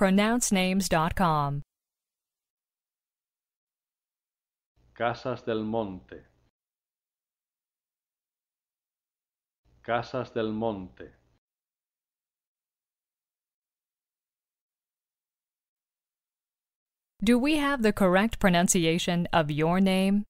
pronouncenames.com. Casas del Monte. Casas del Monte. Do we have the correct pronunciation of your name?